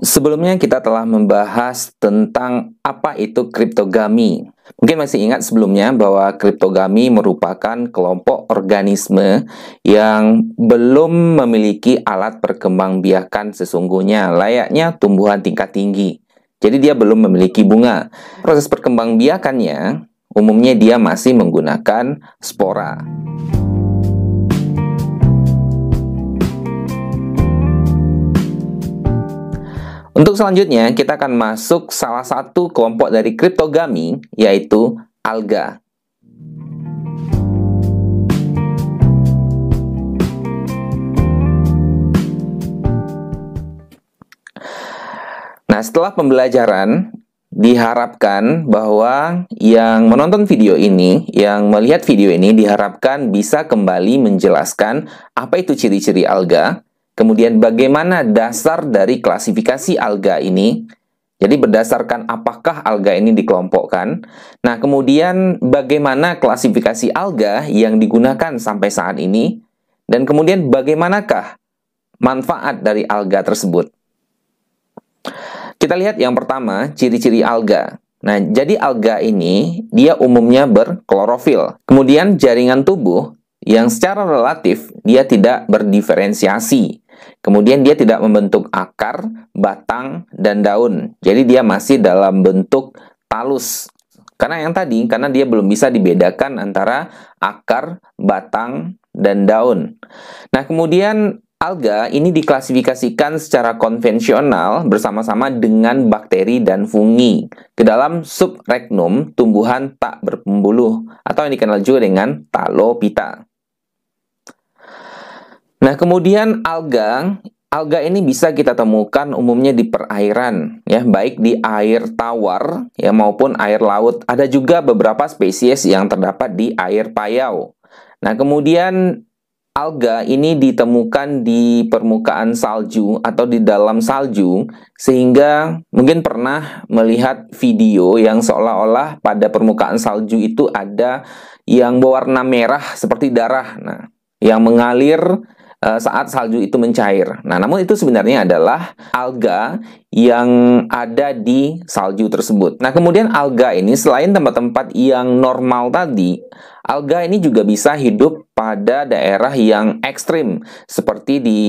Sebelumnya kita telah membahas tentang apa itu kriptogami. Mungkin masih ingat sebelumnya bahwa kriptogami merupakan kelompok organisme yang belum memiliki alat perkembangbiakan sesungguhnya, layaknya tumbuhan tingkat tinggi. Jadi dia belum memiliki bunga. Proses perkembangbiakannya umumnya dia masih menggunakan spora. Untuk selanjutnya, kita akan masuk salah satu kelompok dari kriptogami, yaitu alga. Nah, setelah pembelajaran, diharapkan bahwa yang menonton video ini, yang melihat video ini, diharapkan bisa kembali menjelaskan apa itu ciri-ciri alga, Kemudian bagaimana dasar dari klasifikasi alga ini? Jadi berdasarkan apakah alga ini dikelompokkan? Nah, kemudian bagaimana klasifikasi alga yang digunakan sampai saat ini? Dan kemudian bagaimanakah manfaat dari alga tersebut? Kita lihat yang pertama, ciri-ciri alga. Nah, jadi alga ini dia umumnya berklorofil. Kemudian jaringan tubuh yang secara relatif dia tidak berdiferensiasi Kemudian dia tidak membentuk akar, batang, dan daun. Jadi dia masih dalam bentuk talus. Karena yang tadi, karena dia belum bisa dibedakan antara akar, batang, dan daun. Nah, kemudian alga ini diklasifikasikan secara konvensional bersama-sama dengan bakteri dan fungi ke dalam subregnum tumbuhan tak berpembuluh atau yang dikenal juga dengan talopita. Nah, kemudian alga Alga ini bisa kita temukan umumnya di perairan, ya, baik di air tawar ya maupun air laut. Ada juga beberapa spesies yang terdapat di air payau. Nah, kemudian alga ini ditemukan di permukaan salju atau di dalam salju sehingga mungkin pernah melihat video yang seolah-olah pada permukaan salju itu ada yang berwarna merah seperti darah. Nah, yang mengalir Eh, saat salju itu mencair. Nah, namun itu sebenarnya adalah alga yang ada di salju tersebut. Nah, kemudian alga ini selain tempat-tempat yang normal tadi, alga ini juga bisa hidup pada daerah yang ekstrim seperti di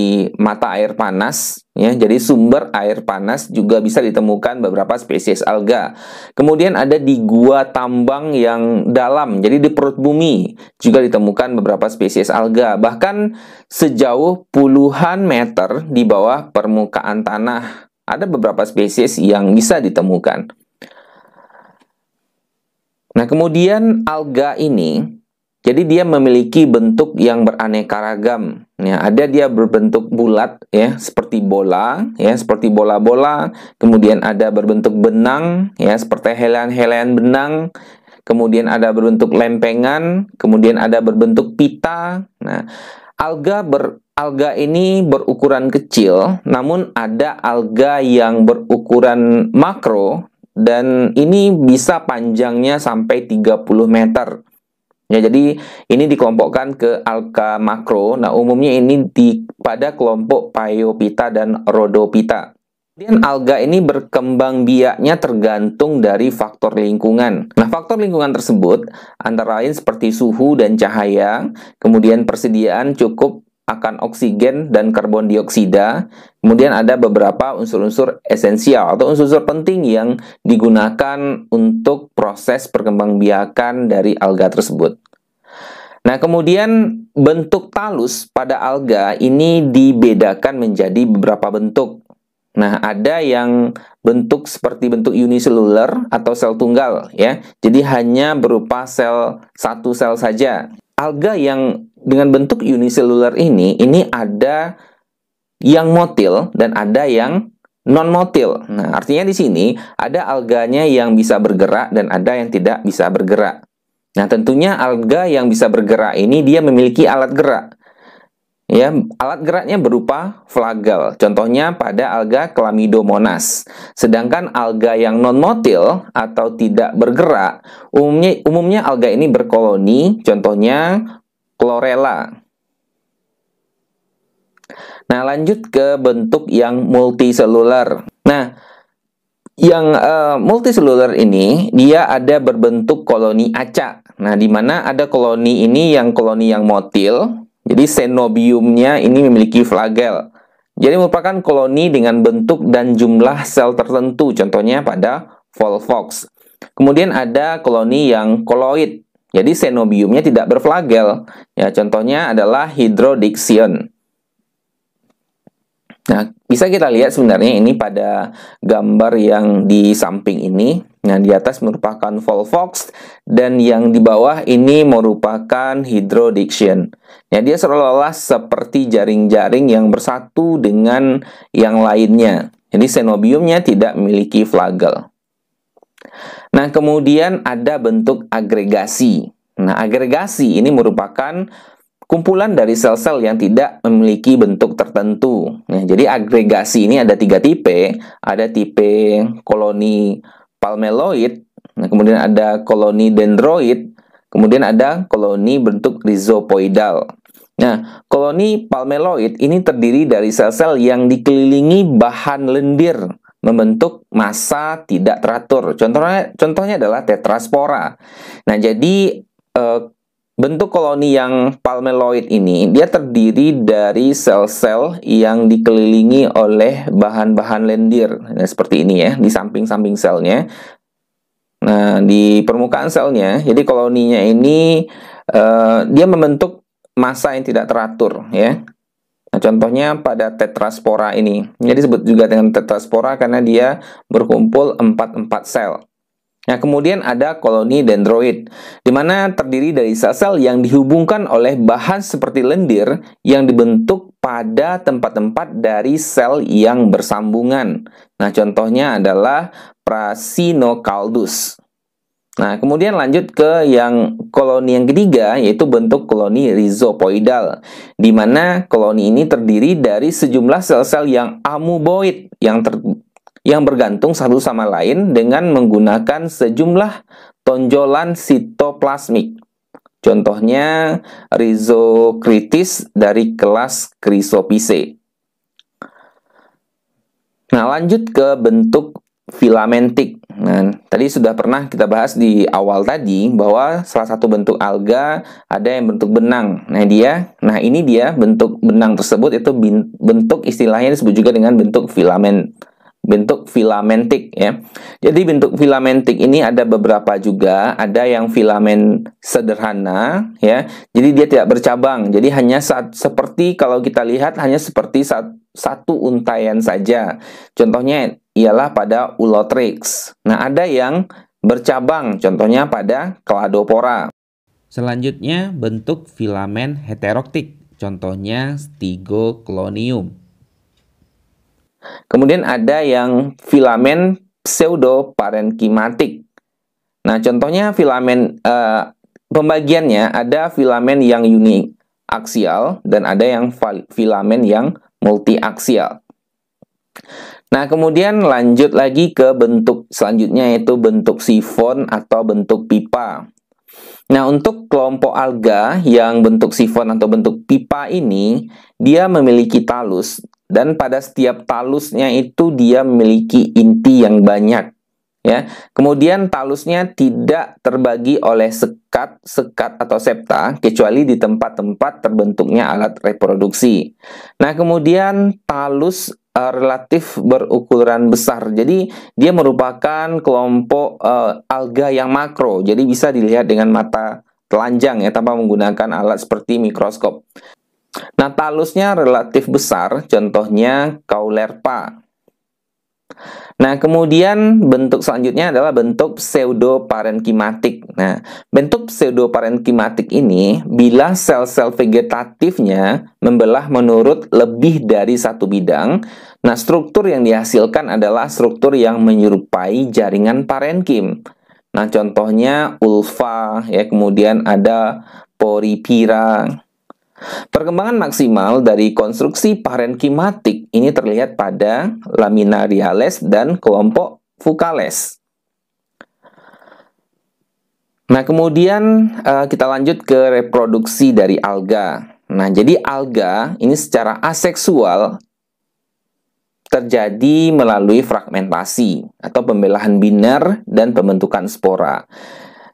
mata air panas ya. Jadi sumber air panas juga bisa ditemukan beberapa spesies alga. Kemudian ada di gua tambang yang dalam, jadi di perut bumi juga ditemukan beberapa spesies alga. Bahkan sejauh puluhan meter di bawah permukaan tanah ada beberapa spesies yang bisa ditemukan. Nah, kemudian alga ini jadi dia memiliki bentuk yang beraneka ragam. Ya, ada dia berbentuk bulat ya, seperti bola ya, seperti bola-bola. Kemudian ada berbentuk benang ya, seperti helen-helen benang. Kemudian ada berbentuk lempengan, kemudian ada berbentuk pita. Nah, alga ber alga ini berukuran kecil, namun ada alga yang berukuran makro dan ini bisa panjangnya sampai 30 meter. Ya, jadi ini dikelompokkan ke alga makro. Nah, umumnya ini di pada kelompok Paiopita dan Rhodopita. Kemudian alga ini berkembang biaknya tergantung dari faktor lingkungan. Nah, faktor lingkungan tersebut antara lain seperti suhu dan cahaya, kemudian persediaan cukup akan oksigen dan karbon dioksida. Kemudian ada beberapa unsur-unsur esensial atau unsur-unsur penting yang digunakan untuk proses perkembangbiakan dari alga tersebut. Nah, kemudian bentuk talus pada alga ini dibedakan menjadi beberapa bentuk. Nah, ada yang bentuk seperti bentuk uniseluler atau sel tunggal ya. Jadi hanya berupa sel satu sel saja. Alga yang dengan bentuk uniseluler ini, ini ada yang motil dan ada yang non motil. Nah, artinya di sini ada alganya yang bisa bergerak dan ada yang tidak bisa bergerak. Nah, tentunya alga yang bisa bergerak ini dia memiliki alat gerak. Ya, alat geraknya berupa flagel. Contohnya pada alga Chlamydomonas. Sedangkan alga yang non-motil atau tidak bergerak, umumnya umumnya alga ini berkoloni, contohnya chlorella. Nah, lanjut ke bentuk yang multiselular. Nah, yang uh, multiselular ini dia ada berbentuk koloni acak. Nah, di mana ada koloni ini yang koloni yang motil. Jadi senobiumnya ini memiliki flagel. Jadi merupakan koloni dengan bentuk dan jumlah sel tertentu, contohnya pada Volvox. Kemudian ada koloni yang koloid. Jadi senobiumnya tidak berflagel. Ya, contohnya adalah hidrodiksion. Nah, bisa kita lihat sebenarnya ini pada gambar yang di samping ini. yang di atas merupakan Volvox dan yang di bawah ini merupakan hidrodiction. Ya, dia seolah-olah seperti jaring-jaring yang bersatu dengan yang lainnya. Jadi, senobiumnya tidak memiliki flagel. Nah, kemudian ada bentuk agregasi. Nah, agregasi ini merupakan kumpulan dari sel-sel yang tidak memiliki bentuk tertentu. Nah, jadi agregasi ini ada tiga tipe. Ada tipe koloni palmeloid, nah, kemudian ada koloni dendroid, kemudian ada koloni bentuk rizopoidal. Nah, koloni palmeloid ini terdiri dari sel-sel yang dikelilingi bahan lendir membentuk massa tidak teratur. Contohnya contohnya adalah tetraspora. Nah, jadi e, bentuk koloni yang palmeloid ini dia terdiri dari sel-sel yang dikelilingi oleh bahan-bahan lendir. Nah, seperti ini ya, di samping-samping selnya. Nah, di permukaan selnya, jadi koloninya ini e, dia membentuk massa yang tidak teratur ya. Nah, contohnya pada tetraspora ini. Ini disebut juga dengan tetraspora karena dia berkumpul 4-4 sel. Nah, kemudian ada koloni dendroid, di mana terdiri dari sel-sel yang dihubungkan oleh bahan seperti lendir yang dibentuk pada tempat-tempat dari sel yang bersambungan. Nah, contohnya adalah prasinokaldus. Nah, kemudian lanjut ke yang koloni yang ketiga, yaitu bentuk koloni rhizopoidal, di mana koloni ini terdiri dari sejumlah sel-sel yang amuboid yang ter yang bergantung satu sama lain dengan menggunakan sejumlah tonjolan sitoplasmik. Contohnya rizokritis dari kelas Chrysopice. Nah, lanjut ke bentuk filamentik. Nah, tadi sudah pernah kita bahas di awal tadi bahwa salah satu bentuk alga ada yang bentuk benang. Nah, dia nah ini dia bentuk benang tersebut itu bentuk istilahnya disebut juga dengan bentuk filamen bentuk filamentik ya. Jadi bentuk filamentik ini ada beberapa juga, ada yang filamen sederhana ya. Jadi dia tidak bercabang. Jadi hanya saat seperti kalau kita lihat hanya seperti saat, satu untayan saja. Contohnya ialah pada ulotrix. Nah, ada yang bercabang, contohnya pada Cladopora. Selanjutnya, bentuk filamen heteroktik, contohnya Stigoclonium. Kemudian ada yang filamen pseudoparenkimatik. Nah, contohnya filamen eh, pembagiannya ada filamen yang uniaksial dan ada yang filamen yang multiaksial. Nah, kemudian lanjut lagi ke bentuk selanjutnya yaitu bentuk sifon atau bentuk pipa. Nah, untuk kelompok alga yang bentuk sifon atau bentuk pipa ini, dia memiliki talus dan pada setiap talusnya itu dia memiliki inti yang banyak. Ya. Kemudian talusnya tidak terbagi oleh sekat, sekat atau septa kecuali di tempat-tempat terbentuknya alat reproduksi. Nah, kemudian talus uh, relatif berukuran besar. Jadi dia merupakan kelompok uh, alga yang makro. Jadi bisa dilihat dengan mata telanjang ya tanpa menggunakan alat seperti mikroskop. Nah, talusnya relatif besar, contohnya Kaulerpa. Nah, kemudian bentuk selanjutnya adalah bentuk pseudo parenkimatik Nah, bentuk pseudo parenkimatik ini bila sel-sel vegetatifnya membelah menurut lebih dari satu bidang, nah struktur yang dihasilkan adalah struktur yang menyerupai jaringan parenkim. Nah, contohnya ulva, ya kemudian ada poripira. Perkembangan maksimal dari konstruksi parenkimatik ini terlihat pada lamina rihales dan kelompok fukales. Nah, kemudian uh, kita lanjut ke reproduksi dari alga. Nah, jadi alga ini secara aseksual terjadi melalui fragmentasi atau pembelahan biner dan pembentukan spora.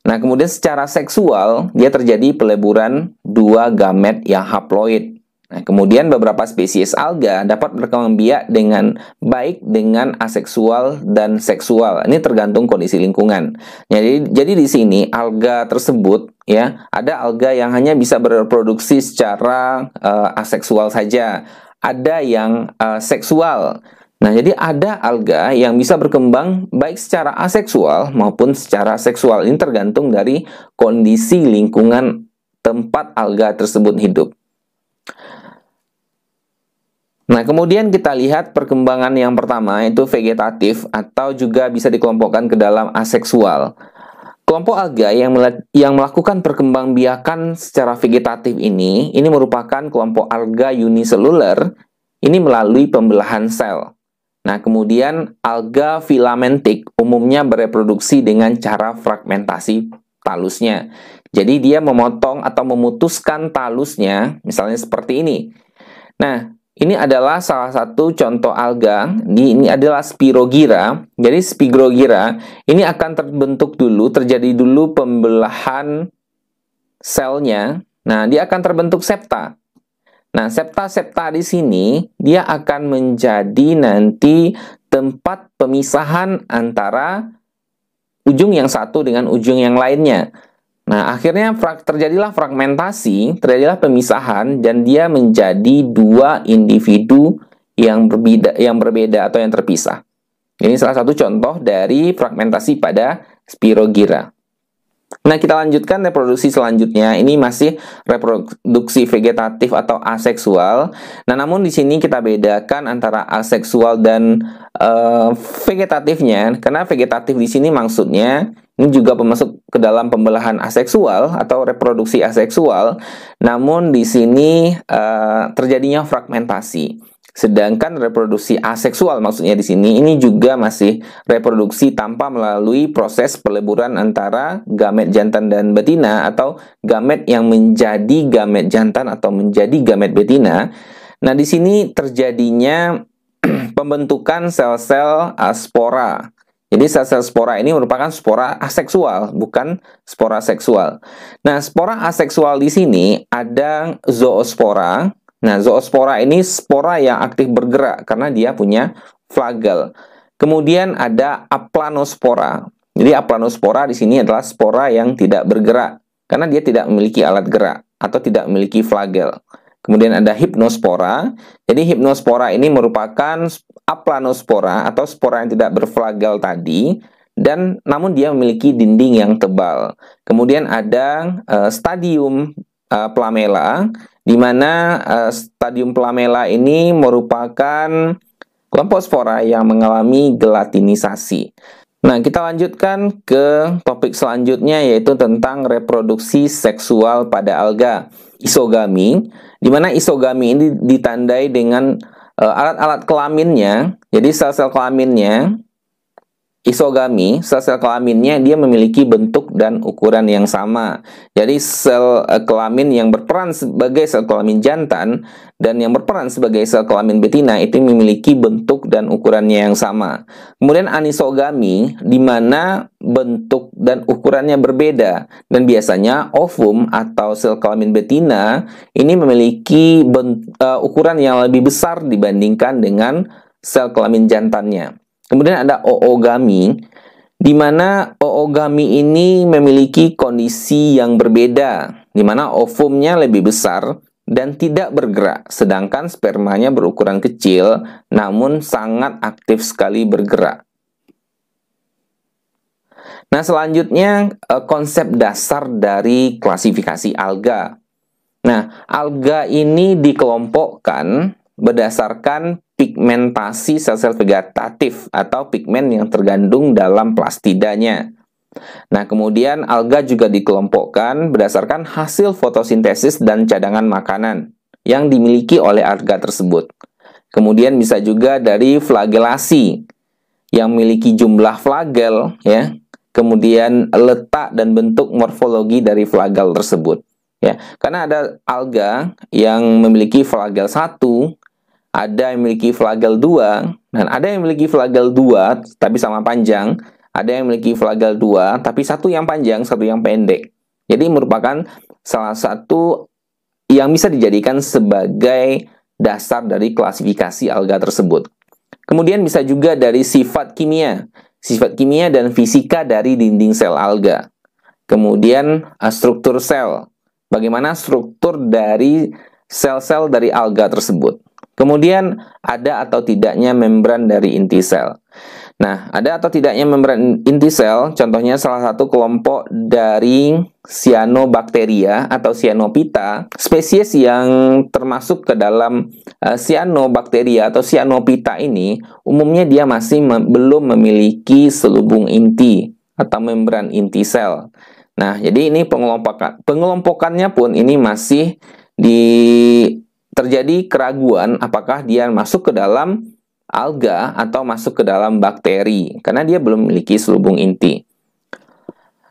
Nah, kemudian secara seksual dia terjadi peleburan dua gamet yang haploid. Nah, kemudian beberapa spesies alga dapat berkembang biak dengan baik dengan aseksual dan seksual. Ini tergantung kondisi lingkungan. Jadi jadi di sini alga tersebut ya, ada alga yang hanya bisa berproduksi secara uh, aseksual saja, ada yang uh, seksual. Nah, jadi ada alga yang bisa berkembang baik secara aseksual maupun secara seksual. Ini tergantung dari kondisi lingkungan tempat alga tersebut hidup. Nah, kemudian kita lihat perkembangan yang pertama yaitu vegetatif atau juga bisa dikelompokkan ke dalam aseksual. Kelompok alga yang yang melakukan perkembangbiakan secara vegetatif ini, ini merupakan kelompok alga uniseluler ini melalui pembelahan sel. Nah, kemudian alga filamentik umumnya bereproduksi dengan cara fragmentasi talusnya. Jadi dia memotong atau memutuskan talusnya, misalnya seperti ini. Nah, ini adalah salah satu contoh alga. Ini adalah spirogira. Jadi spirogira ini akan terbentuk dulu, terjadi dulu pembelahan selnya. Nah, dia akan terbentuk septa. Nah, septa-septa di sini dia akan menjadi nanti tempat pemisahan antara ujung yang satu dengan ujung yang lainnya. Nah, akhirnya terjadilah fragmentasi, terjadilah pemisahan, dan dia menjadi dua individu yang berbeda, yang berbeda atau yang terpisah. Ini salah satu contoh dari fragmentasi pada spirogira. Nah, kita lanjutkan reproduksi selanjutnya. Ini masih reproduksi vegetatif atau aseksual. Nah, namun di sini kita bedakan antara aseksual dan uh, vegetatifnya. Karena vegetatif di sini maksudnya ini juga masuk ke dalam pembelahan aseksual atau reproduksi aseksual. Namun di sini uh, terjadinya fragmentasi. Sedangkan reproduksi aseksual maksudnya di sini ini juga masih reproduksi tanpa melalui proses peleburan antara gamet jantan dan betina atau gamet yang menjadi gamet jantan atau menjadi gamet betina. Nah, di sini terjadinya pembentukan sel-sel eh, spora. Jadi sel-sel spora ini merupakan spora aseksual, bukan spora seksual. Nah, spora aseksual di sini ada zoospora. Nah, zoospora ini spora yang aktif bergerak karena dia punya flagel. Kemudian ada aplanospora. Jadi aplanospora di sini adalah spora yang tidak bergerak karena dia tidak memiliki alat gerak atau tidak memiliki flagel. Kemudian ada hipnospora. Jadi hipnospora ini merupakan aplanospora atau spora yang tidak berflagel tadi dan namun dia memiliki dinding yang tebal. Kemudian ada uh, stadium uh, plamela di mana uh, stadium plamela ini merupakan kelompok spora yang mengalami gelatinisasi. Nah, kita lanjutkan ke topik selanjutnya yaitu tentang reproduksi seksual pada alga isogami di mana isogami ini ditandai dengan eh, alat-alat uh, kelaminnya. Jadi sel-sel kelaminnya isogami, sel-sel kelaminnya dia memiliki bentuk dan ukuran yang sama. Jadi sel eh, kelamin yang berperan sebagai sel kelamin jantan dan yang berperan sebagai sel kelamin betina itu memiliki bentuk dan ukurannya yang sama. Kemudian anisogami di mana bentuk dan ukurannya berbeda dan biasanya ovum atau sel kelamin betina ini memiliki uh, ukuran yang lebih besar dibandingkan dengan sel kelamin jantannya. Kemudian ada oogami, di mana oogami ini memiliki kondisi yang berbeda, di mana ovumnya lebih besar dan tidak bergerak, sedangkan spermanya berukuran kecil namun sangat aktif sekali bergerak. Nah, selanjutnya eh, konsep dasar dari klasifikasi alga. Nah, alga ini dikelompokkan berdasarkan pigmentasi sel-sel vegetatif atau pigmen yang tergandung dalam plastidanya. Nah, kemudian alga juga dikelompokkan berdasarkan hasil fotosintesis dan cadangan makanan yang dimiliki oleh alga tersebut. Kemudian bisa juga dari flagelasi yang memiliki jumlah flagel ya, kemudian letak dan bentuk morfologi dari flagel tersebut. Ya, karena ada alga yang memiliki flagel 1, ada yang memiliki flagel 2 dan ada yang memiliki flagel 2 tapi sama panjang, ada yang memiliki flagel 2 tapi satu yang panjang, satu yang pendek. Jadi merupakan salah satu yang bisa dijadikan sebagai dasar dari klasifikasi alga tersebut. Kemudian bisa juga dari sifat kimia, sifat kimia dan fisika dari dinding sel alga. Kemudian eh, struktur sel, bagaimana struktur dari sel-sel dari alga tersebut. Kemudian ada atau tidaknya membran dari inti sel. Nah, ada atau tidaknya membran inti sel, contohnya salah satu kelompok dari cyanobacteria atau cyanopita, spesies yang termasuk ke dalam eh, cyanobacteria atau cyanopita ini umumnya dia masih me belum memiliki selubung inti atau membran inti sel. Nah, jadi ini pengelompokan pengelompokannya pun ini masih di terjadi keraguan apakah dia masuk ke dalam alga atau masuk ke dalam bakteri karena dia belum memiliki selubung inti.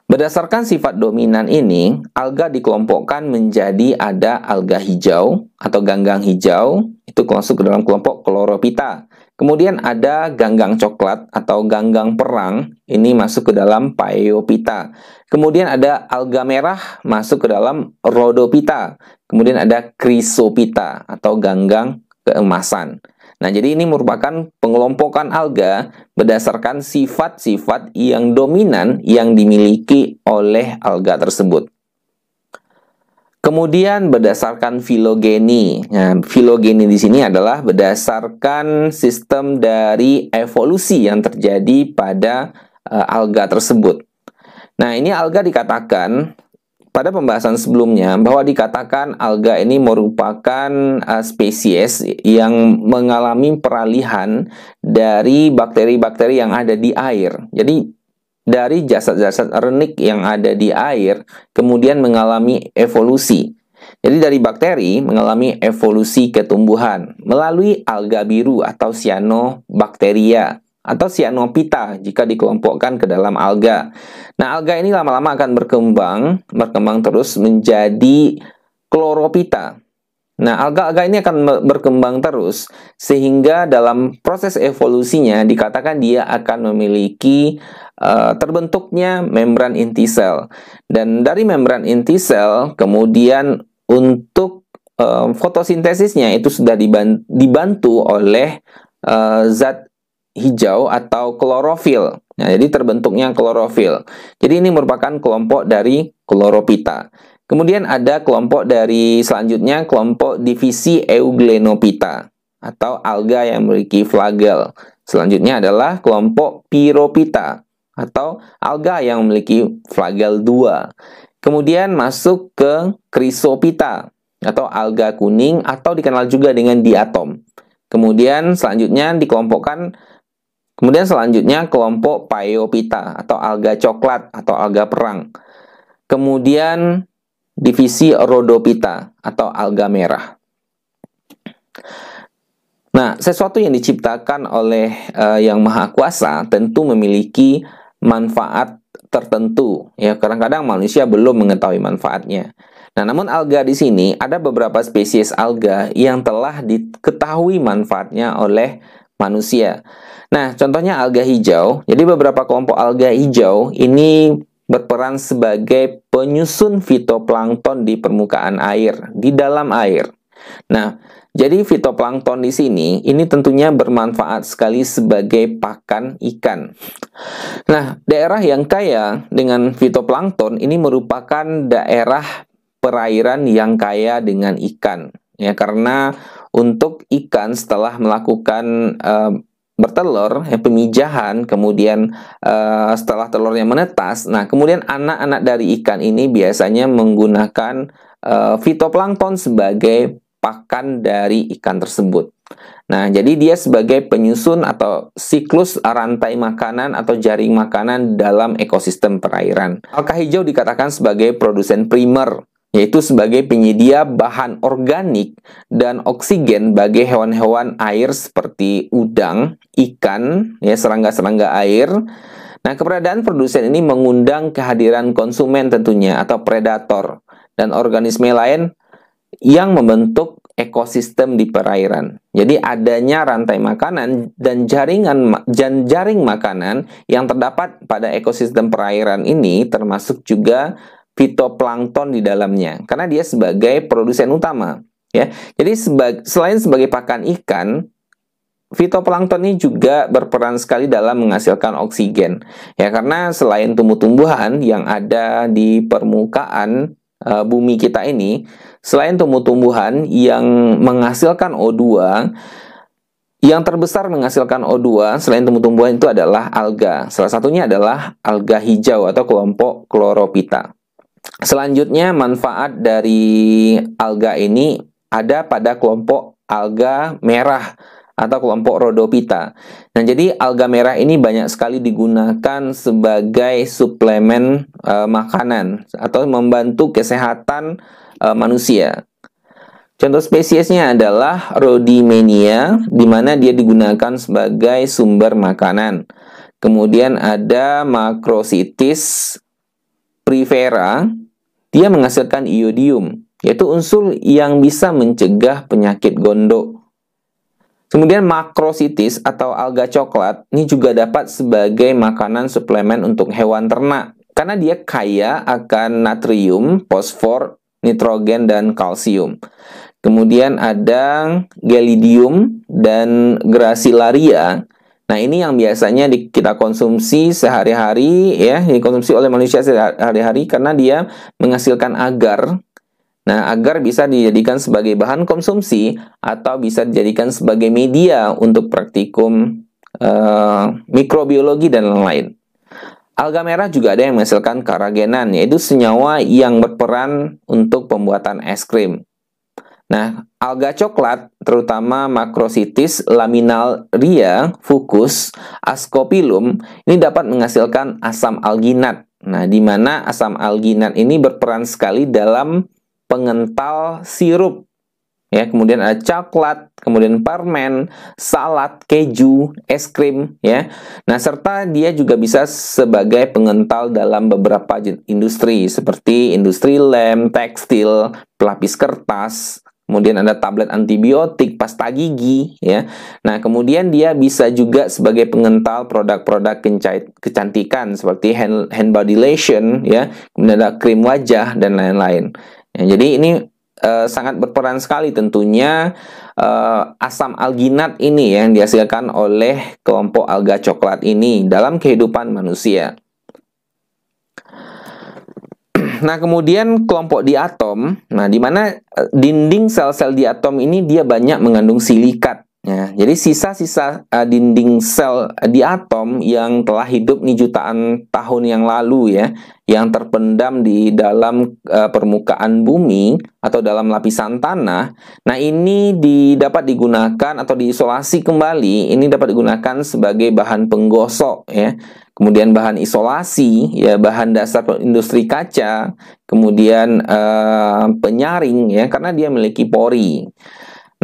Berdasarkan sifat dominan ini, alga dikelompokkan menjadi ada alga hijau atau ganggang hijau, itu masuk ke dalam kelompok kloropita. Kemudian ada ganggang coklat atau ganggang perang, ini masuk ke dalam Paeopita. Kemudian ada alga merah masuk ke dalam Rhodopita. Kemudian ada Chrysopita atau ganggang keemasan. Nah, jadi ini merupakan pengelompokan alga berdasarkan sifat-sifat yang dominan yang dimiliki oleh alga tersebut. Kemudian berdasarkan filogeni. Nah, filogeni di sini adalah berdasarkan sistem dari evolusi yang terjadi pada uh, alga tersebut. Nah, ini alga dikatakan pada pembahasan sebelumnya bahwa dikatakan alga ini merupakan uh, spesies yang mengalami peralihan dari bakteri-bakteri yang ada di air. Jadi dari jasad-jasad renik yang ada di air kemudian mengalami evolusi. Jadi dari bakteri mengalami evolusi ketumbuhan melalui alga biru atau cyanobacteria atau cyanopita jika dikelompokkan ke dalam alga. Nah, alga ini lama-lama akan berkembang, berkembang terus menjadi kloropita Nah, alga-alga ini akan berkembang terus sehingga dalam proses evolusinya dikatakan dia akan memiliki uh, terbentuknya membran inti sel. Dan dari membran inti sel kemudian untuk uh, fotosintesisnya itu sudah dibantu oleh uh, zat hijau atau klorofil. Nah, jadi terbentuknya klorofil. Jadi ini merupakan kelompok dari kloropita. Kemudian ada kelompok dari selanjutnya kelompok divisi Euglenopita atau alga yang memiliki flagel. Selanjutnya adalah kelompok Pyropita atau alga yang memiliki flagel 2. Kemudian masuk ke Chrysopita atau alga kuning atau dikenal juga dengan diatom. Kemudian selanjutnya dikelompokkan Kemudian selanjutnya kelompok Paiopita atau alga coklat atau alga perang. Kemudian divisi rhodophyta atau alga merah. Nah, sesuatu yang diciptakan oleh uh, Yang Maha Kuasa tentu memiliki manfaat tertentu. Ya, kadang-kadang manusia belum mengetahui manfaatnya. Nah, namun alga di sini ada beberapa spesies alga yang telah diketahui manfaatnya oleh manusia. Nah, contohnya alga hijau. Jadi beberapa kelompok alga hijau ini berperan sebagai penyusun fitoplankton di permukaan air, di dalam air. Nah, jadi fitoplankton di sini ini tentunya bermanfaat sekali sebagai pakan ikan. Nah, daerah yang kaya dengan fitoplankton ini merupakan daerah perairan yang kaya dengan ikan ya karena untuk ikan setelah melakukan uh, bertelur, ya, pemijahan, kemudian uh, setelah telurnya menetas, nah kemudian anak-anak dari ikan ini biasanya menggunakan uh, fitoplankton sebagai pakan dari ikan tersebut. Nah, jadi dia sebagai penyusun atau siklus rantai makanan atau jaring makanan dalam ekosistem perairan. Alka hijau dikatakan sebagai produsen primer yaitu sebagai penyedia bahan organik dan oksigen bagi hewan-hewan air seperti udang, ikan, ya serangga-serangga air. Nah, keberadaan produsen ini mengundang kehadiran konsumen tentunya atau predator dan organisme lain yang membentuk ekosistem di perairan. Jadi adanya rantai makanan dan jaringan dan jaring makanan yang terdapat pada ekosistem perairan ini termasuk juga fitoplankton di dalamnya karena dia sebagai produsen utama ya. Jadi seba selain sebagai pakan ikan, fitoplankton ini juga berperan sekali dalam menghasilkan oksigen. Ya karena selain tumbuh-tumbuhan yang ada di permukaan e, bumi kita ini, selain tumbuh-tumbuhan yang menghasilkan O2, yang terbesar menghasilkan O2 selain tumbuh-tumbuhan itu adalah alga. Salah satunya adalah alga hijau atau kelompok kloropita. Selanjutnya manfaat dari alga ini ada pada kelompok alga merah atau kelompok rhodopita. Nah, jadi alga merah ini banyak sekali digunakan sebagai suplemen e, makanan atau membantu kesehatan e, manusia. Contoh spesiesnya adalah Rhodimenia di mana dia digunakan sebagai sumber makanan. Kemudian ada Macrocytis Privera, dia menghasilkan iodium, yaitu unsur yang bisa mencegah penyakit gondok. Kemudian makrositis atau alga coklat ini juga dapat sebagai makanan suplemen untuk hewan ternak karena dia kaya akan natrium, fosfor, nitrogen dan kalsium. Kemudian ada gelidium dan gracilaria Nah, ini yang biasanya di, kita konsumsi sehari-hari ya, dikonsumsi oleh manusia sehari-hari karena dia menghasilkan agar. Nah, agar bisa dijadikan sebagai bahan konsumsi atau bisa dijadikan sebagai media untuk praktikum uh, mikrobiologi dan lain-lain. Alga merah juga ada yang menghasilkan karagenan, yaitu senyawa yang berperan untuk pembuatan es krim. Nah, alga coklat, terutama makrositis, laminal ria, fucus, ascopilum, ini dapat menghasilkan asam alginat. Nah, di mana asam alginat ini berperan sekali dalam pengental sirup. Ya, kemudian ada coklat, kemudian parmen, salad, keju, es krim, ya. Nah, serta dia juga bisa sebagai pengental dalam beberapa industri seperti industri lem, tekstil, pelapis kertas, kemudian ada tablet antibiotik, pasta gigi, ya. Nah, kemudian dia bisa juga sebagai pengental produk-produk kecantikan seperti hand, hand body lotion, ya, kemudian ada krim wajah dan lain-lain. Ya, jadi ini uh, sangat berperan sekali tentunya uh, asam alginat ini ya, yang dihasilkan oleh kelompok alga coklat ini dalam kehidupan manusia nah kemudian kelompok diatom, nah di mana eh, dinding sel-sel di atom ini dia banyak mengandung silikat. Ya, jadi sisa-sisa uh, dinding sel eh, di atom yang telah hidup nih jutaan tahun yang lalu ya, yang terpendam di dalam uh, permukaan bumi atau dalam lapisan tanah. Nah, ini dapat digunakan atau diisolasi kembali, ini dapat digunakan sebagai bahan penggosok ya. Kemudian bahan isolasi, ya bahan dasar industri kaca, kemudian uh, penyaring ya karena dia memiliki pori.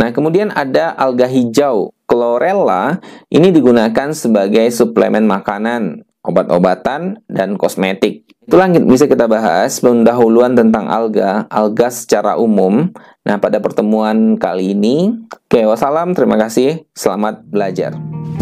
Nah, kemudian ada alga hijau, chlorella, ini digunakan sebagai suplemen makanan, obat-obatan, dan kosmetik. Itu langit bisa kita bahas pendahuluan tentang alga, alga secara umum. Nah, pada pertemuan kali ini, oke, wassalam, terima kasih, selamat belajar.